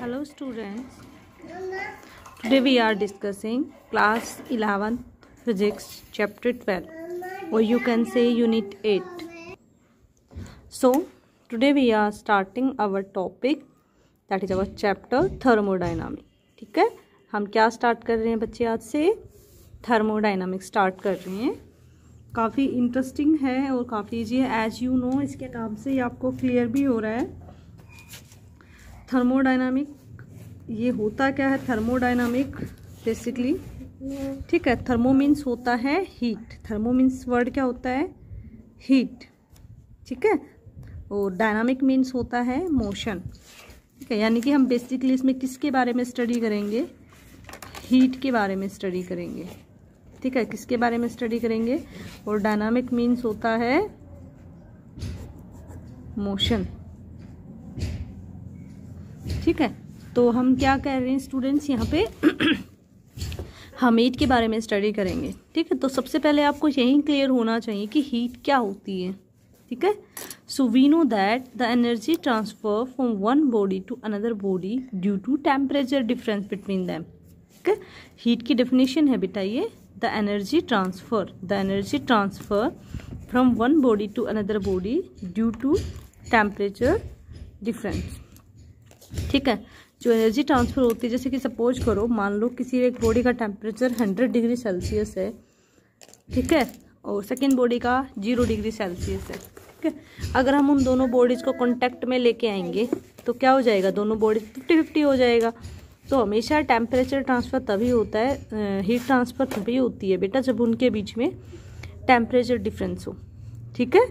hello students today we are discussing class 11 physics chapter 12 or you can say unit 8 so today we are starting our topic that is our chapter thermodynamic ठीक है हम क्या start कर रहे हैं बच्चे आज से थर्मोडाइनमिक स्टार्ट कर रहे हैं काफ़ी इंटरेस्टिंग है और काफ़ी इजी है एज यू नो इसके काम से आपको क्लियर भी हो रहा है थर्मोडाइनामिक ये होता क्या है थर्मोडाइनामिक बेसिकली ठीक है थर्मो मीन्स होता है हीट थर्मो मीन्स वर्ड क्या होता है हीट ठीक है और डायनामिक मीन्स होता है मोशन ठीक है यानी कि हम बेसिकली इसमें किसके बारे में स्टडी करेंगे हीट के बारे में स्टडी करेंगे ठीक है किसके बारे में स्टडी करेंगे और डायनामिक मीन्स होता है मोशन ठीक है तो हम क्या कह रहे हैं स्टूडेंट्स यहाँ पे हम के बारे में स्टडी करेंगे ठीक है तो सबसे पहले आपको यही क्लियर होना चाहिए कि हीट क्या होती है ठीक है so we know that the energy transfer from one body to another body due to temperature difference between them ठीक है हीट की डेफिनेशन है बेटा ये the energy transfer the energy transfer from one body to another body due to temperature difference ठीक है जो energy transfer होती है जैसे कि सपोज करो मान लो किसी एक बॉडी का टेम्परेचर हंड्रेड डिग्री सेल्सियस है ठीक है और सेकेंड बॉडी का जीरो डिग्री सेल्सियस है ठीक है अगर हम उन दोनों बॉडीज़ को कॉन्टैक्ट में लेके आएंगे तो क्या हो जाएगा दोनों बॉडीज फिफ्टी फिफ्टी हो जाएगा तो हमेशा टेम्परेचर ट्रांसफ़र तभी होता है हीट ट्रांसफ़र तभी होती है बेटा जब उनके बीच में टेम्परेचर डिफरेंस हो ठीक है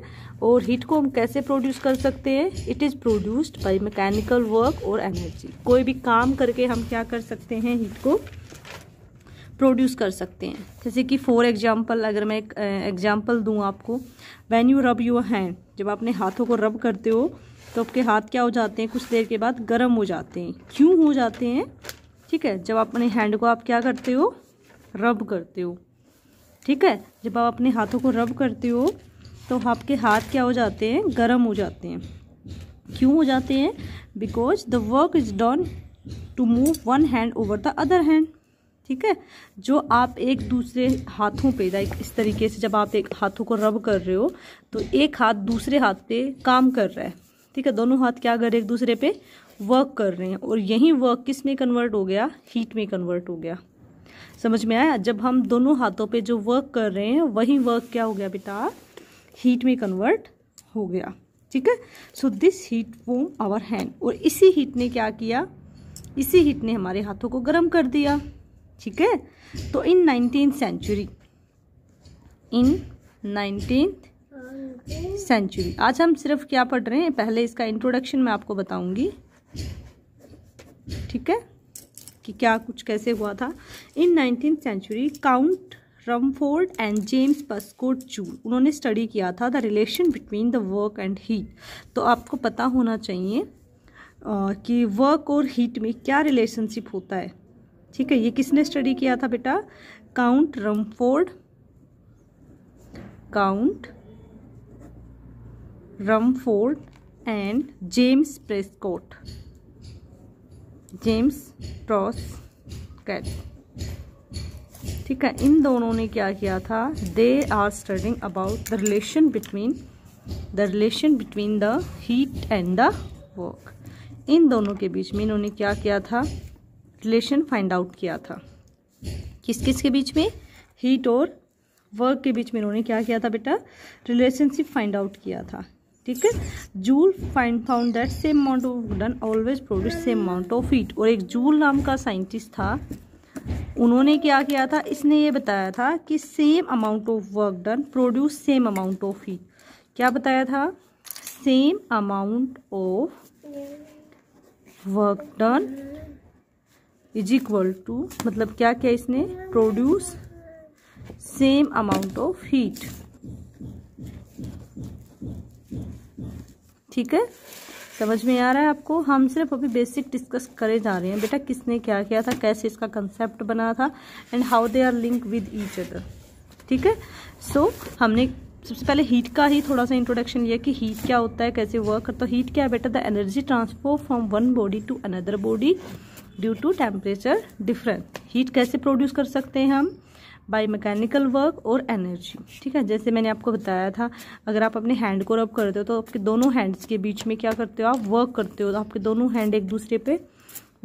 और हीट को हम कैसे प्रोड्यूस कर सकते हैं it is produced by mechanical work और एनर्जी कोई भी काम करके हम क्या कर सकते हैं हीट को प्रोड्यूस कर सकते हैं जैसे कि फॉर एग्जांपल अगर मैं एक एग्जांपल दूं आपको when you rub your hand जब आपने हाथों को रब करते हो तो आपके हाथ क्या हो जाते हैं कुछ देर के बाद गर्म हो जाते हैं क्यों हो जाते हैं ठीक है जब अपने हैंड को आप क्या करते हो रब करते हो ठीक है जब आप अपने हाथों को रब करते हो तो आपके हाथ क्या हो जाते हैं गर्म हो जाते हैं क्यों हो जाते हैं because the work is done to move one hand over the other hand ठीक है जो आप एक दूसरे हाथों पे लाइक इस तरीके से जब आप एक हाथों को रब कर रहे हो तो एक हाथ दूसरे हाथ पे काम कर रहा है ठीक है दोनों हाथ क्या कर रहे हैं एक दूसरे पे वर्क कर रहे हैं और यही वर्क किस में कन्वर्ट हो गया हीट में कन्वर्ट हो गया समझ में आया जब हम दोनों हाथों पे जो वर्क कर रहे हैं वही वर्क क्या हो गया बेटा हीट में कन्वर्ट हो गया ठीक है so this heat from our hand और इसी हीट ने क्या किया इसी हीट ने हमारे हाथों को गर्म कर दिया ठीक है तो in nineteen century in nineteen century आज हम सिर्फ क्या पढ़ रहे हैं पहले इसका इंट्रोडक्शन मैं आपको बताऊंगी ठीक है कि क्या कुछ कैसे हुआ था in nineteen century Count Rumford and James Prescott Joule उन्होंने स्टडी किया था the relation between the work and heat तो आपको पता होना चाहिए आ, कि वर्क और हीट में क्या रिलेशनशिप होता है ठीक है ये किसने स्टडी किया था बेटा Count Rumford Count Rumford and James Prescott James Prescott ठीक है इन दोनों ने क्या किया था they are studying about the relation between the relation between the heat and the work इन दोनों के बीच में इन्होंने क्या किया था रिलेशन फाइंड आउट किया था किस किस के बीच में हीट और वर्क के बीच में इन्होंने क्या किया था बेटा रिलेशनशिप फाइंड आउट किया था ठीक है Joule find found that same amount of work done always produce same amount of heat और एक जूल नाम का साइंटिस्ट था उन्होंने क्या किया था इसने ये बताया था कि same amount of work done produce same amount of heat क्या बताया था same amount of work done is equal to मतलब क्या किया इसने produce same amount of heat ठीक है समझ में आ रहा है आपको हम सिर्फ अभी बेसिक डिस्कस करे जा रहे हैं बेटा किसने क्या किया था कैसे इसका कंसेप्ट बना था and how they are link with each other ठीक है सो so, हमने सबसे पहले हीट का ही थोड़ा सा इंट्रोडक्शन लिया कि हीट क्या होता है कैसे वर्क करता है हीट क्या है बेटा the energy transfer from one body to another body due to temperature difference heat कैसे प्रोड्यूस कर सकते हैं हम बाय मैकेनिकल वर्क और एनर्जी ठीक है जैसे मैंने आपको बताया था अगर आप अपने हैंड को रब करते हो तो आपके दोनों हैंड्स के बीच में क्या करते हो आप वर्क करते हो तो आपके दोनों हैंड एक दूसरे पे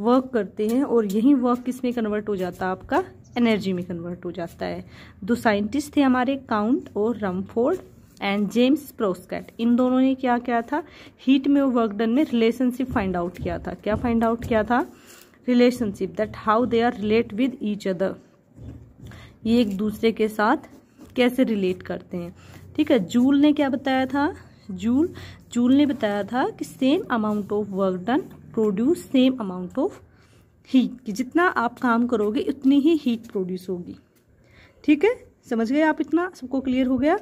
वर्क करते हैं और यही वर्क किस में कन्वर्ट हो जाता है आपका एनर्जी में कन्वर्ट हो जाता है दो साइंटिस्ट थे हमारे काउंट और रमफोर्ड एंड जेम्स प्रोस्कैट इन दोनों ने क्या किया था हीट में और वर्क डन में रिलेशनशिप फाइंड आउट किया था क्या फाइंड आउट किया था relationship that how they are relate with each other ये एक दूसरे के साथ कैसे रिलेट करते हैं ठीक है जूल ने क्या बताया था जूल जूल ने बताया था कि same amount of work done produce same amount of heat कि जितना आप काम करोगे उतनी ही हीट प्रोड्यूस होगी ठीक है समझ गए आप इतना सबको क्लियर हो गया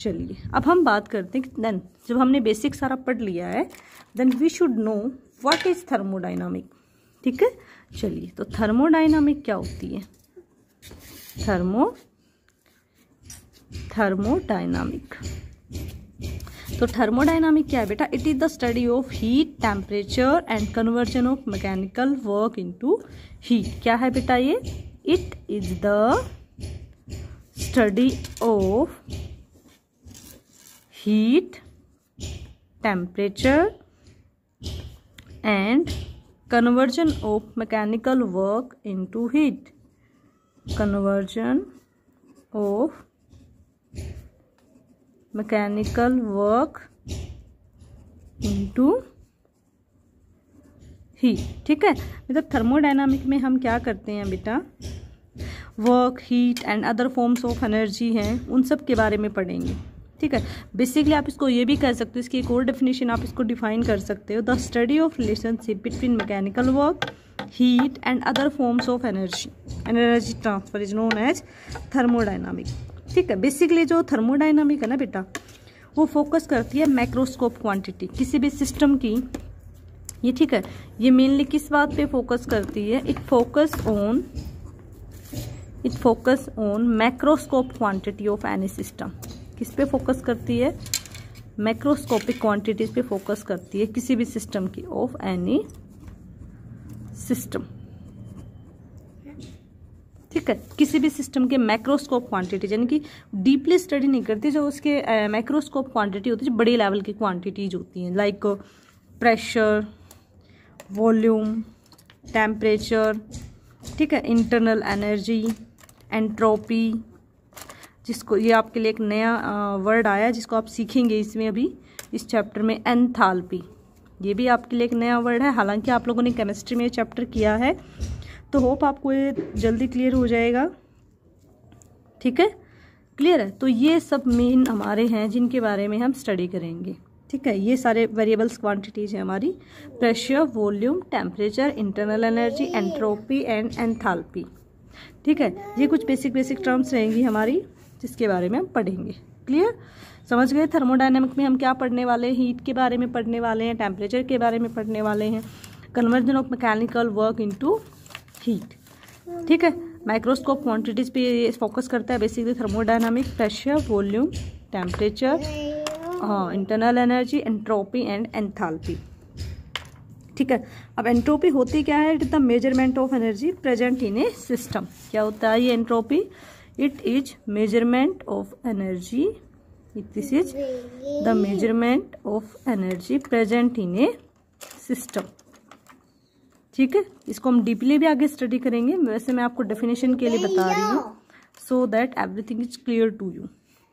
चलिए अब हम बात करते हैं कि देन जब हमने बेसिक सारा पढ़ लिया है then we should know what is thermodynamic ठीक है चलिए तो थर्मोडाइनामिक क्या होती है थर्मो थर्मोडाइनामिक तो थर्मोडाइनामिक क्या है बेटा it is the study of heat temperature and conversion of mechanical work into heat क्या है बेटा ये it is the study of heat temperature and conversion of mechanical work into heat conversion of mechanical work into ही ठीक है मतलब thermodynamic में हम क्या करते हैं बेटा work heat and other forms of energy हैं उन सब के बारे में पढ़ेंगे ठीक है बेसिकली आप इसको ये भी कह सकते हो इसकी एक और डेफिनेशन आप इसको डिफाइन कर सकते हो the study of relationship between mechanical work heat and other forms of energy and energy transfer is known as thermodynamic ठीक है बेसिकली जो थर्मोडाइनमिक है ना बेटा वो फोकस करती है मैक्रोस्कोप क्वांटिटी किसी भी सिस्टम की ये ठीक है ये मेनली किस बात पे फोकस करती है it focus on it focus on macroscope quantity of any system किस पे फोकस करती है मैक्रोस्कोपिक क्वांटिटीज पे फोकस करती है किसी भी सिस्टम की ऑफ एनी सिस्टम ठीक है किसी भी सिस्टम के मैक्रोस्कोप क्वांटिटी यानी कि डीपली स्टडी नहीं करती जो उसके मैक्रोस्कोप क्वांटिटी होती है बड़े लेवल की क्वांटिटीज होती हैं लाइक प्रेशर वॉल्यूम टेम्परेचर ठीक है इंटरनल एनर्जी एंट्रोपी जिसको ये आपके लिए एक नया वर्ड आया जिसको आप सीखेंगे इसमें अभी इस चैप्टर में एंथालपी ये भी आपके लिए एक नया वर्ड है हालांकि आप लोगों ने केमिस्ट्री में चैप्टर किया है तो होप आपको ये जल्दी क्लियर हो जाएगा ठीक है क्लियर है तो ये सब मेन हमारे हैं जिनके बारे में हम स्टडी करेंगे ठीक है ये सारे वेरिएबल्स क्वांटिटीज हैं हमारी pressure volume temperature internal energy entropy and enthalpy ठीक है ये कुछ बेसिक बेसिक टर्म्स रहेंगी हमारी जिसके बारे में हम पढ़ेंगे क्लियर समझ गए थर्मोडाइनमिक में हम क्या पढ़ने वाले हैं हीट के बारे में पढ़ने वाले हैं टेम्परेचर के बारे में पढ़ने वाले हैं conversion of mechanical work into heat ठीक है माइक्रोस्कोप क्वांटिटीज पे ये फोकस करता है basically thermodynamic pressure volume temperature internal energy entropy and enthalpy ठीक है अब एंट्रोपी होती क्या है it the measurement of energy present in a system क्या होता है ये entropy it is measurement of energy this is the measurement of energy present in a system ठीक है इसको हम डीपली भी आगे स्टडी करेंगे वैसे मैं आपको डेफिनेशन के लिए बता रही हूँ so that everything is clear to you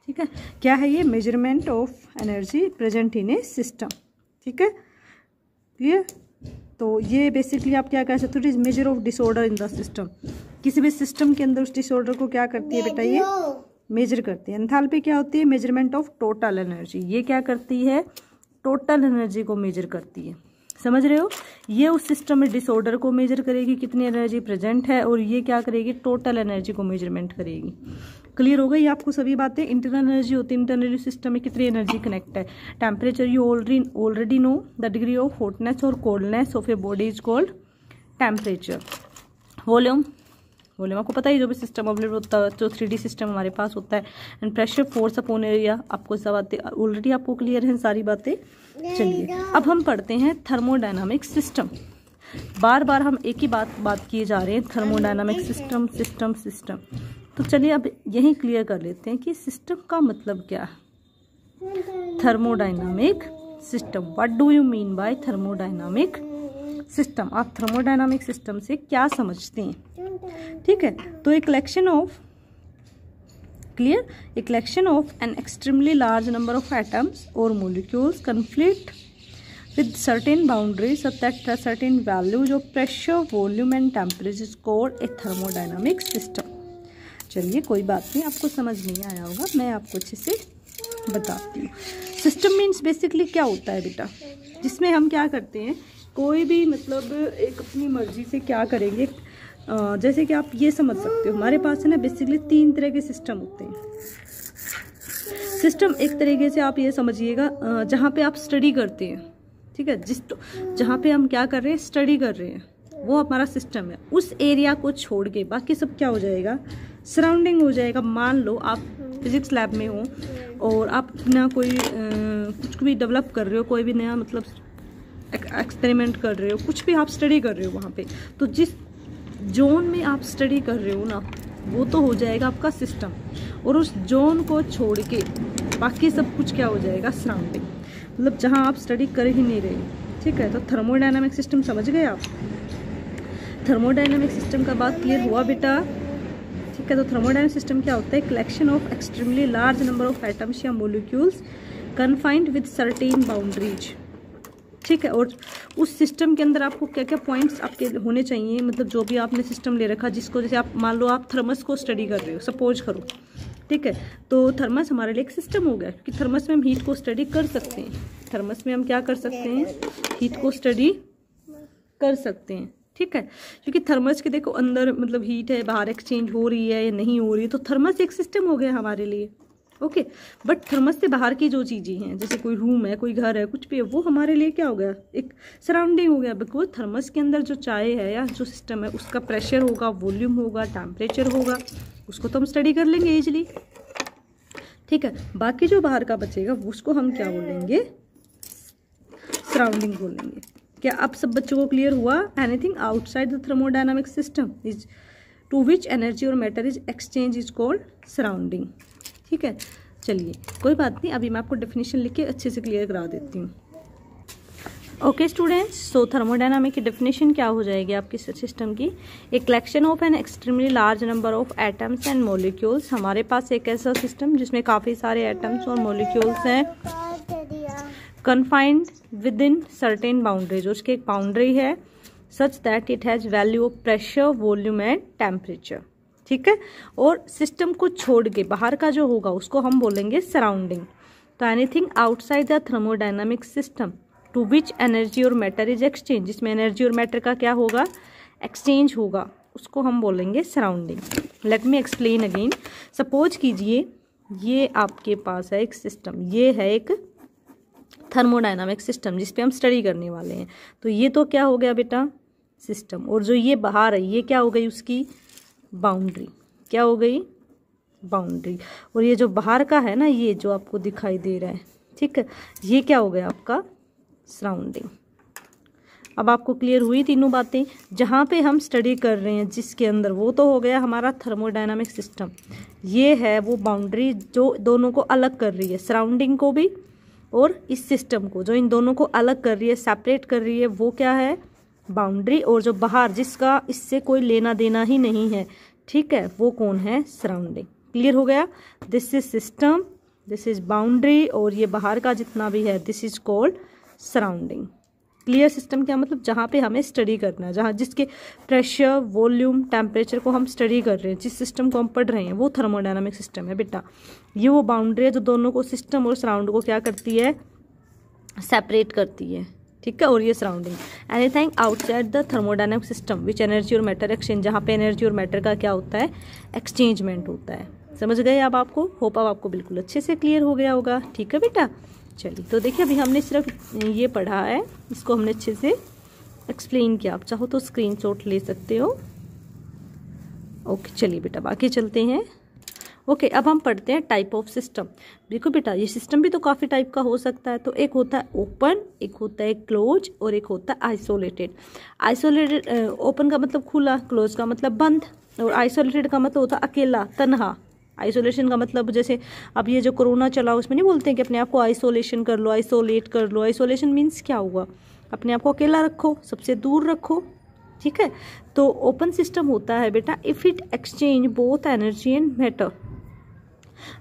ठीक है क्या है ये measurement of energy present in a system ठीक है क्लियर तो ये बेसिकली आप क्या कह सकते हो it is measure of disorder in the system किसी भी सिस्टम के अंदर उस डिसऑर्डर को क्या करती है बेटा ये मेजर करती है एंथैल्पी क्या होती है मेजरमेंट ऑफ टोटल एनर्जी ये क्या करती है टोटल एनर्जी को मेजर करती है समझ रहे हो ये उस सिस्टम में डिसऑर्डर को मेजर करेगी कितनी एनर्जी प्रेजेंट है और ये क्या करेगी टोटल एनर्जी को मेजरमेंट करेगी क्लियर हो गई आपको सभी बातें इंटरनल एनर्जी होती है इंटरनल सिस्टम में कितनी एनर्जी कनेक्ट है temperature you already already know the degree of hotness और coldness of a body is cold temperature volume volume आपको पता ही जो भी सिस्टम अवेलेबल होता है जो थ्री सिस्टम हमारे पास होता है and pressure force upon area आपको सब बातें ऑलरेडी आपको क्लियर है सारी बातें चलिए अब हम पढ़ते हैं थर्मोडाइनमिक सिस्टम बार बार हम एक ही बात बात किए जा रहे हैं थर्मोडाइनमिक सिस्टम सिस्टम सिस्टम तो चलिए अब यही क्लियर कर लेते हैं कि सिस्टम का मतलब क्या है thermodynamic system what do you mean by thermodynamic system आप थर्मोडाइनामिक सिस्टम से क्या समझते हैं ठीक है तो एक collection of clear a collection of an extremely large number of atoms और molecules conflict with certain boundaries certain values of pressure volume and temperature score a thermodynamic system चलिए कोई बात नहीं आपको समझ नहीं आया होगा मैं आपको अच्छे से बताती हूँ सिस्टम मीन्स बेसिकली क्या होता है बेटा जिसमें हम क्या करते हैं कोई भी मतलब एक अपनी मर्जी से क्या करेंगे जैसे कि आप ये समझ सकते हो हमारे पास है ना बेसिकली तीन तरह के सिस्टम होते हैं सिस्टम एक तरीके से आप ये समझिएगा जहाँ पे आप स्टडी करते हैं ठीक है जिस तो, जहाँ पे हम क्या कर रहे हैं स्टडी कर रहे हैं वो हमारा सिस्टम है उस एरिया को छोड़ के बाकी सब क्या हो जाएगा सराउंडिंग हो जाएगा मान लो आप फिजिक्स लैब में हो और आप ना कोई आ, कुछ भी डेवलप कर रहे हो कोई भी नया मतलब एक्सपेरिमेंट कर रहे हो कुछ भी आप स्टडी कर रहे हो वहाँ पे तो जिस जोन में आप स्टडी कर रहे हो ना वो तो हो जाएगा आपका सिस्टम और उस जोन को छोड़ के बाकी सब कुछ क्या हो जाएगा सराउंडिंग मतलब जहाँ आप स्टडी कर ही नहीं रहे ठीक है तो थर्मोडाइनमिक सिस्टम समझ गए आप थर्मोडाइनमिक सिस्टम का बात क्लियर हुआ बेटा का तो थर्मोडाइन सिस्टम क्या होता है collection of extremely large number of atoms या molecules confined with certain boundaries ठीक है और उस सिस्टम के अंदर आपको क्या क्या पॉइंट्स आपके होने चाहिए मतलब जो भी आपने सिस्टम ले रखा जिसको जैसे आप मान लो आप थर्मस को स्टडी कर रहे हो सपोज करो ठीक है तो थर्मस हमारे लिए एक सिस्टम हो गया कि थर्मस में हम हीट को स्टडी कर सकते हैं थर्मस में हम क्या कर सकते हैं हीट को स्टडी कर सकते हैं ठीक है क्योंकि थर्मस के देखो अंदर मतलब हीट है बाहर एक्सचेंज हो रही है या नहीं हो रही है तो थर्मस एक सिस्टम हो गया हमारे लिए ओके बट थर्मस से बाहर की जो चीज़ें हैं जैसे कोई रूम है कोई घर है कुछ भी है वो हमारे लिए क्या हो गया एक सराउंडिंग हो गया बिकॉज थर्मस के अंदर जो चाय है या जो सिस्टम है उसका प्रेशर होगा वॉल्यूम होगा टेम्परेचर होगा उसको तो हम स्टडी कर लेंगे ईजली ठीक है बाकी जो बाहर का बचेगा उसको हम क्या बोलेंगे सराउंडिंग बोलेंगे क्या अब सब बच्चों को क्लियर हुआ anything outside the thermodynamic system is to which energy और matter is exchange is called surrounding ठीक है चलिए कोई बात नहीं अभी मैं आपको डेफिनेशन लिख के अच्छे से क्लियर करा देती हूँ ओके स्टूडेंट्स सो थर्मोडाइनमिक की डेफिनेशन क्या हो जाएगी आपकी सिस्टम की एक collection of an extremely large number of atoms and molecules हमारे पास एक ऐसा सिस्टम जिसमें काफ़ी सारे एटम्स और मोलिक्यूल्स हैं confined within certain boundaries उसकी एक बाउंड्री है such that it has value of pressure volume and temperature ठीक है और सिस्टम को छोड़ के बाहर का जो होगा उसको हम बोलेंगे सराउंडिंग तो anything outside the thermodynamic system to which energy और मैटर इज एक्सचेंज जिसमें एनर्जी और मैटर का क्या होगा एक्सचेंज होगा उसको हम बोलेंगे surrounding let me explain again suppose कीजिए ये आपके पास है एक सिस्टम ये है एक थर्मोडाइनमिक सिस्टम जिस पे हम स्टडी करने वाले हैं तो ये तो क्या हो गया बेटा सिस्टम और जो ये बाहर है ये क्या हो गई उसकी बाउंड्री क्या हो गई बाउंड्री और ये जो बाहर का है ना ये जो आपको दिखाई दे रहा है ठीक है ये क्या हो गया आपका सराउंडिंग अब आपको क्लियर हुई तीनों बातें जहाँ पे हम स्टडी कर रहे हैं जिसके अंदर वो तो हो गया हमारा थर्मोडाइनमिक सिस्टम ये है वो बाउंड्री जो दोनों को अलग कर रही है सराउंडिंग को भी और इस सिस्टम को जो इन दोनों को अलग कर रही है सेपरेट कर रही है वो क्या है बाउंड्री और जो बाहर जिसका इससे कोई लेना देना ही नहीं है ठीक है वो कौन है सराउंडिंग क्लियर हो गया this is system this is boundary और ये बाहर का जितना भी है this is called surrounding clear system क्या मतलब जहाँ पे हमें स्टडी करना है जहाँ जिसके प्रेशर वॉल्यूम टेम्परेचर को हम स्टडी कर रहे हैं जिस सिस्टम को हम पढ़ रहे हैं वो थर्मोडाइनमिक सिस्टम है बेटा ये वो बाउंड्री है जो दोनों को सिस्टम और सराउंड को क्या करती है सेपरेट करती है ठीक है और ये surrounding anything outside the thermodynamic system which energy और मैटर एक्सचेंज जहाँ पे एनर्जी और मैटर का क्या होता है एक्सचेंजमेंट होता है समझ गए अब आपको होप अब आपको बिल्कुल अच्छे से क्लियर हो गया होगा ठीक है बेटा चलिए तो देखिए अभी हमने सिर्फ ये पढ़ा है इसको हमने अच्छे से एक्सप्लेन किया आप चाहो तो स्क्रीनशॉट ले सकते हो ओके चलिए बेटा बाकी चलते हैं ओके अब हम पढ़ते हैं टाइप ऑफ सिस्टम देखो बेटा ये सिस्टम भी तो काफ़ी टाइप का हो सकता है तो एक होता है ओपन एक होता है क्लोज और एक होता है आइसोलेटेड आइसोलेटेड ओपन का मतलब खुला क्लोज का मतलब बंद और आइसोलेटेड का मतलब होता है अकेला तनहा आइसोलेशन का मतलब जैसे अब ये जो कोरोना चला उसमें नहीं बोलते हैं कि अपने आप को आइसोलेशन कर लो आइसोलेट कर लो आइसोलेशन मीन्स क्या हुआ अपने आप को अकेला रखो सबसे दूर रखो ठीक है तो ओपन सिस्टम होता है बेटा if it exchange both energy and matter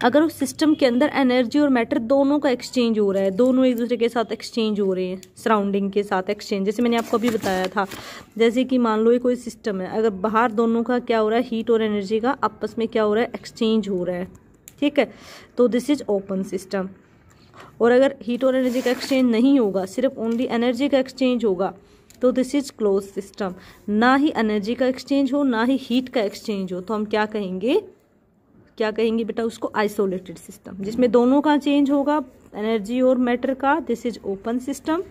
अगर उस सिस्टम के अंदर एनर्जी और मैटर दोनों का एक्सचेंज हो रहा है दोनों एक दूसरे के साथ एक्सचेंज हो रहे हैं सराउंडिंग के साथ एक्सचेंज जैसे मैंने आपको अभी बताया था जैसे कि मान लो ये कोई सिस्टम है अगर बाहर दोनों का क्या हो रहा है हीट और एनर्जी का आपस में क्या हो रहा है एक्सचेंज हो रहा है ठीक है तो दिस इज ओपन सिस्टम और अगर हीट और एनर्जी का एक्सचेंज नहीं होगा सिर्फ ओनली एनर्जी का एक्सचेंज होगा तो दिस इज क्लोज सिस्टम ना ही एनर्जी का एक्सचेंज हो ना ही हीट का एक्सचेंज हो तो हम क्या कहेंगे क्या कहेंगे बेटा उसको आइसोलेटेड सिस्टम जिसमें दोनों का चेंज होगा एनर्जी और मैटर का दिस इज ओपन सिस्टम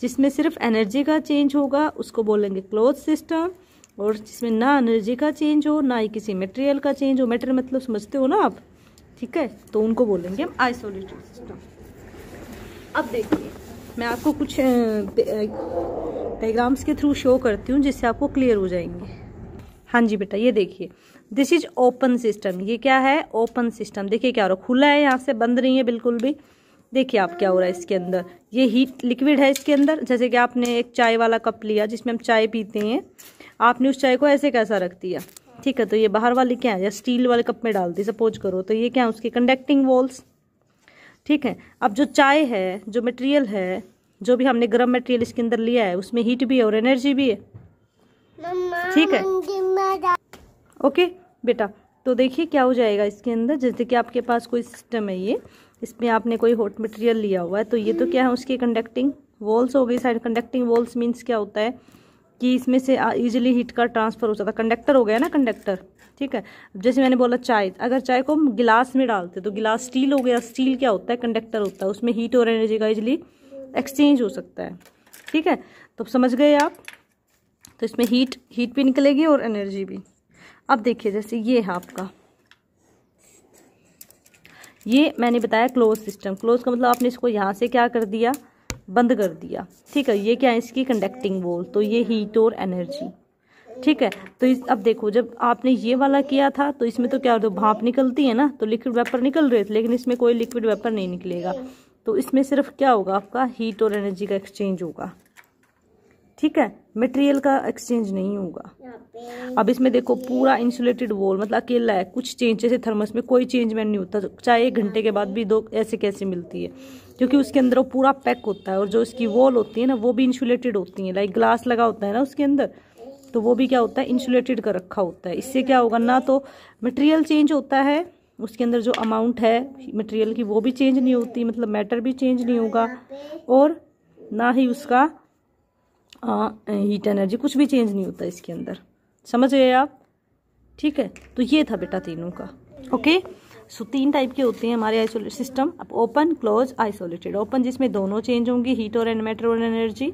जिसमें सिर्फ एनर्जी का चेंज होगा उसको बोलेंगे क्लोज सिस्टम और जिसमें ना एनर्जी का चेंज हो ना ही किसी मटेरियल का चेंज हो मैटर मतलब समझते हो ना आप ठीक है तो उनको बोलेंगे हम आइसोलेटेड सिस्टम अब देखिए मैं आपको कुछ डायग्राम्स के थ्रू शो करती हूँ जिससे आपको क्लियर हो जाएंगे हाँ जी बेटा ये देखिए दिस इज ओपन सिस्टम ये क्या है ओपन सिस्टम देखिए क्या हो रहा है खुला है यहाँ से बंद नहीं है बिल्कुल भी देखिए आप क्या हो रहा है इसके अंदर ये हीट लिक्विड है इसके अंदर जैसे कि आपने एक चाय वाला कप लिया जिसमें हम चाय पीते हैं आपने उस चाय को ऐसे कैसा रख दिया ठीक है तो ये बाहर वाली क्या है या स्टील वाले कप में डालती सपोज करो तो ये क्या है उसकी कंडक्टिंग वॉल्स ठीक है अब जो चाय है जो मटेरियल है जो भी हमने गर्म मटेरियल इसके अंदर लिया है उसमें हीट भी है और एनर्जी भी है ठीक है ओके बेटा तो देखिए क्या हो जाएगा इसके अंदर जैसे कि आपके पास कोई सिस्टम है ये इसमें आपने कोई हॉट मटेरियल लिया हुआ है तो ये तो क्या है उसकी कंडक्टिंग वॉल्स हो गई साइड कंडक्टिंग वॉल्स मीन्स क्या होता है कि इसमें से इजीली हीट का ट्रांसफ़र हो सकता है कंडक्टर हो गया ना कंडक्टर ठीक है जैसे मैंने बोला चाय अगर चाय को हम गिलास में डालते तो गिलास स्टील हो गया स्टील क्या होता है कंडक्टर होता है उसमें हीट और एनर्जी का इजली एक्सचेंज हो सकता है ठीक है तो समझ गए आप तो इसमें हीट हीट भी निकलेगी और एनर्जी भी अब देखिए जैसे ये है आपका ये मैंने बताया क्लोज सिस्टम क्लोज का मतलब आपने इसको यहाँ से क्या कर दिया बंद कर दिया ठीक है ये क्या है इसकी कंडक्टिंग वॉल तो ये हीट और एनर्जी ठीक है तो इस अब देखो जब आपने ये वाला किया था तो इसमें तो क्या होता तो है भाप निकलती है ना तो लिक्विड वेपर निकल रहे थे लेकिन इसमें कोई लिक्विड वेपर नहीं निकलेगा तो इसमें सिर्फ क्या होगा आपका हीट और एनर्जी का एक्सचेंज होगा ठीक है मटेरियल का एक्सचेंज नहीं होगा अब इसमें देखो पूरा इंसुलेटेड वॉल मतलब अकेला है कुछ चेंज जैसे थर्मस में कोई चेंजमेंट नहीं होता चाहे एक घंटे के बाद भी दो ऐसे कैसे मिलती है क्योंकि उसके अंदर वो पूरा पैक होता है और जो इसकी वॉल होती है ना वो भी इंसुलेटेड होती है लाइक ग्लास लगा होता है ना उसके अंदर तो वो भी क्या होता है इंसुलेटेड कर रखा होता है इससे क्या होगा ना तो मटेरियल चेंज होता है उसके अंदर जो अमाउंट है मटेरियल की वो भी चेंज नहीं होती मतलब मैटर भी चेंज नहीं होगा और ना ही उसका हीट एनर्जी कुछ भी चेंज नहीं होता इसके अंदर समझ गए आप ठीक है तो ये था बेटा तीनों का ओके सो तीन टाइप के होते हैं हमारे आइसोलेट सिस्टम अब ओपन क्लोज आइसोलेटेड ओपन जिसमें दोनों चेंज होंगे हीट और मैटर और एनर्जी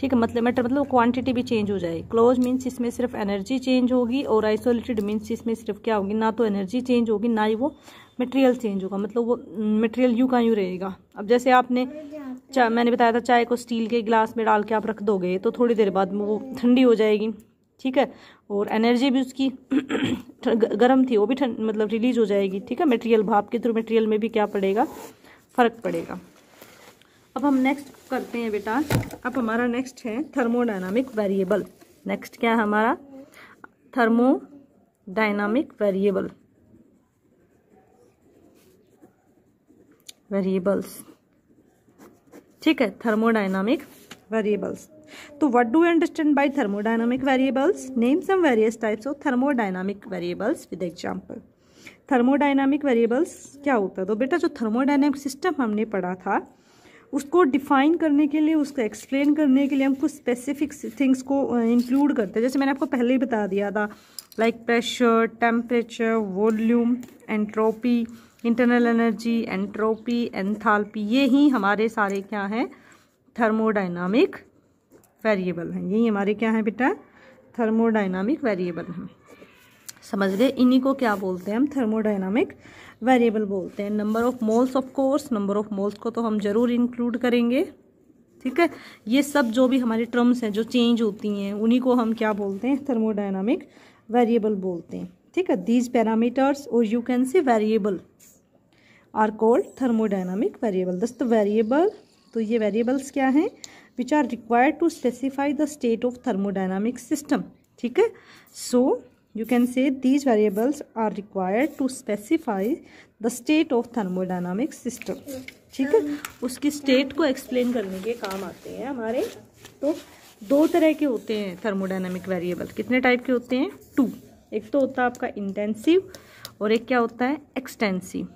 ठीक है मतलब मैटर मतलब क्वांटिटी भी चेंज हो जाए क्लोज मीन्स इसमें सिर्फ एनर्जी चेंज होगी और आइसोलेटेड मीन्स इसमें सिर्फ क्या होगी ना तो एनर्जी चेंज होगी ना ही वो मटेरियल चेंज होगा मतलब वो मटेरियल यूँ का यूँ रहेगा अब जैसे आपने चाय मैंने बताया था चाय को स्टील के गिलास में डाल के आप रख दोगे तो थोड़ी देर बाद वो ठंडी हो जाएगी ठीक है और एनर्जी भी उसकी गर्म थी वो भी ठंड मतलब रिलीज हो जाएगी ठीक है मटेरियल भाप के थ्रू मटेरियल में भी क्या पड़ेगा फ़र्क पड़ेगा अब हम नेक्स्ट करते हैं बेटा अब हमारा नेक्स्ट है थर्मोडाइनामिक वेरिएबल नेक्स्ट क्या है हमारा थर्मो डायनामिक वेरिएबल वेरिएबल्स ठीक है थर्मोडाइनामिक वेरिएबल्स तो what do understand by thermodynamic variables name some various types of thermodynamic variables with example thermodynamic variables क्या होता है तो बेटा जो थर्मोडाइनामिक सिस्टम हमने पढ़ा था उसको डिफाइन करने के लिए उसको एक्सप्लेन करने के लिए हम कुछ स्पेसिफिक थिंग्स को इंक्लूड करते हैं जैसे मैंने आपको पहले ही बता दिया था like pressure temperature volume entropy internal energy entropy enthalpy ये ही हमारे सारे क्या हैं थर्मोडाइनामिक वेरिएबल हैं यही हमारे क्या हैं बेटा थर्मोडाइनामिक वेरिएबल हैं समझ गए इन्हीं को क्या बोलते हैं हम थर्मोडाइनामिक वेरिएबल बोलते हैं number of moles of course number of moles को तो हम जरूर इंक्लूड करेंगे ठीक है ये सब जो भी हमारे टर्म्स हैं जो चेंज होती हैं उन्हीं को हम क्या बोलते हैं थर्मोडाइनामिक वेरिएबल बोलते हैं ठीक है दीज पैरामीटर्स और you can say variable are called thermodynamic variable thus variable तो ये वेरिएबल्स क्या हैं which are required to specify the state of thermodynamic system ठीक है so you can say these variables are required to specify the state of thermodynamic system ठीक है उसकी state को एक्सप्लेन करने के काम आते हैं हमारे तो दो तरह के होते हैं थर्मोडाइनमिक वेरिएबल कितने टाइप के होते हैं टू एक तो होता है आपका इंटेंसिव और एक क्या होता है एक्सटेंसिव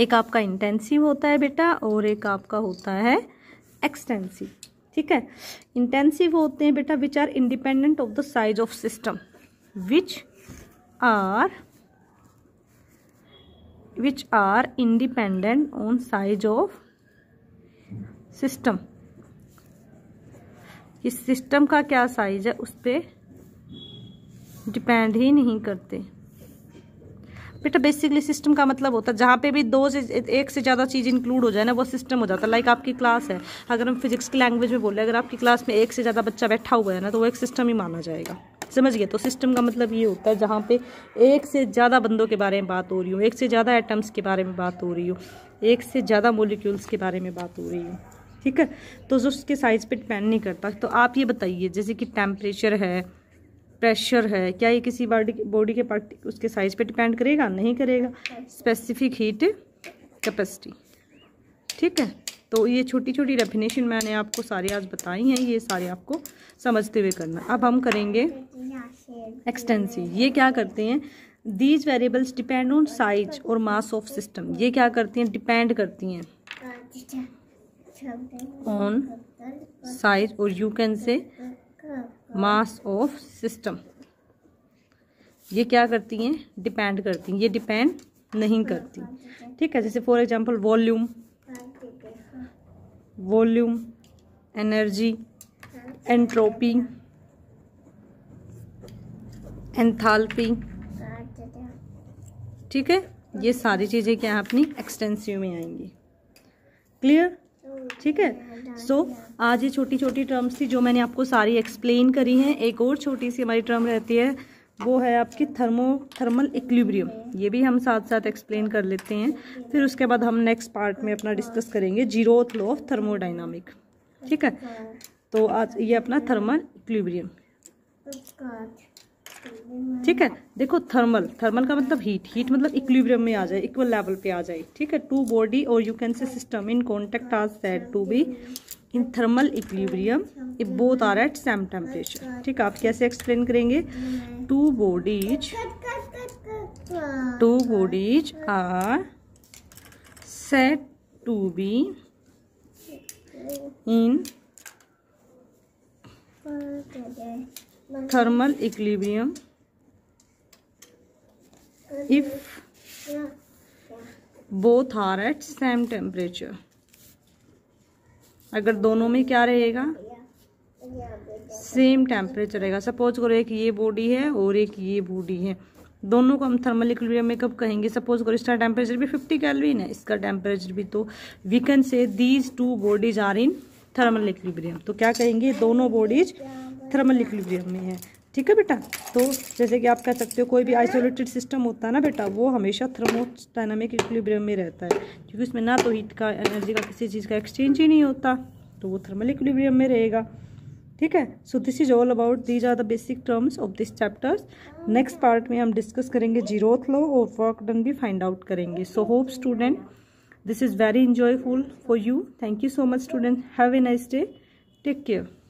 एक आपका इंटेंसिव होता है बेटा और एक आपका होता है एक्सटेंसिव ठीक है इंटेंसिव होते हैं बेटा which are independent of the size of system which are which are independent on size of system इस सिस्टम का क्या साइज है उस पर डिपेंड ही नहीं करते बेटा बेसिकली सिस्टम का मतलब होता है जहाँ पे भी दो से एक से ज़्यादा चीज़ इंक्लूड हो जाए ना वो सिस्टम हो जाता है लाइक आपकी क्लास है अगर हम फिजिक्स की लैंग्वेज में बोले अगर आपकी क्लास में एक से ज़्यादा बच्चा बैठा हुआ है ना तो वो एक सिस्टम ही माना जाएगा समझ गए तो सिस्टम का मतलब ये होता है जहाँ पे एक से ज़्यादा बंदों के बारे में बात हो रही हो एक से ज़्यादा एटम्स के बारे में बात हो रही हो एक से ज़्यादा मोलिक्यूल्स के बारे में बात हो रही हो ठीक है तो जो उसके साइज़ पे डिपेंड नहीं करता तो आप ये बताइए जैसे कि टेम्परेचर है प्रेशर है क्या ये किसी बॉडी बॉडी के पार्ट उसके साइज़ पे डिपेंड करेगा नहीं करेगा स्पेसिफिक हीट कैपेसिटी ठीक है तो ये छोटी छोटी डेफिनेशन मैंने आपको सारे आज बताई हैं ये सारे आपको समझते हुए करना अब हम करेंगे एक्सटेंसिव ये क्या करते हैं these variables depend on size और मास ऑफ सिस्टम ये क्या करती हैं डिपेंड करती हैं ऑन साइज और you can say mass of system ये क्या करती हैं डिपेंड करती हैं ये डिपेंड नहीं करती ठीक है जैसे for example volume volume energy entropy enthalpy ठीक है ये सारी चीज़ें क्या अपनी एक्सटेंसिव में आएंगी क्लियर ठीक है सो so, आज ये छोटी छोटी टर्म्स थी जो मैंने आपको सारी एक्सप्लेन करी हैं एक और छोटी सी हमारी टर्म रहती है वो है आपकी थर्मो थर्मल इक्लिब्रियम ये भी हम साथ साथ एक्सप्लेन कर लेते हैं फिर उसके बाद हम नेक्स्ट पार्ट में अपना डिस्कस करेंगे जीरोथ थ्लो ऑफ थर्मोडाइनमिक ठीक है तो आज ये अपना थर्मल इक्लिब्रियम ठीक है देखो थर्मल थर्मल का मतलब हीट हीट मतलब इक्विब्रियम में आ जाए इक्वल लेवल पे आ जाए ठीक है टू बॉडी और you can say system in contact are set to be in thermal equilibrium इ both are at same temperature ठीक है आप कैसे एक्सप्लेन करेंगे two bodies two bodies are set to be in thermal equilibrium if both are at same temperature अगर दोनों में क्या रहेगा सेम टेम्परेचर रहेगा सपोज करो एक ये बॉडी है और एक ये बॉडी है दोनों को हम थर्मल इक्लिबियम में कब कहेंगे सपोज करो इसका टेम्परेचर भी फिफ्टी कैलवीन है इसका टेम्परेचर भी तो we can say these two bodies are in thermal equilibrium तो क्या कहेंगे दोनों बॉडीज थर्मल इक्विलिब्रियम में है ठीक है बेटा तो जैसे कि आप कह सकते हो कोई भी आइसोलेटेड सिस्टम होता है ना बेटा वो हमेशा थर्मोडाइनमिक इक्विलिब्रियम में रहता है क्योंकि उसमें ना तो हीट का एनर्जी का किसी चीज़ का एक्सचेंज ही नहीं होता तो वो थर्मल इक्विलिब्रियम में रहेगा ठीक है so this is all about these are the basic terms of this chapters next part में हम डिस्कस करेंगे जीरोथ लो और वर्क डन भी फाइंड आउट करेंगे so hope student this is very enjoyful for you thank you so much student have a nice day take care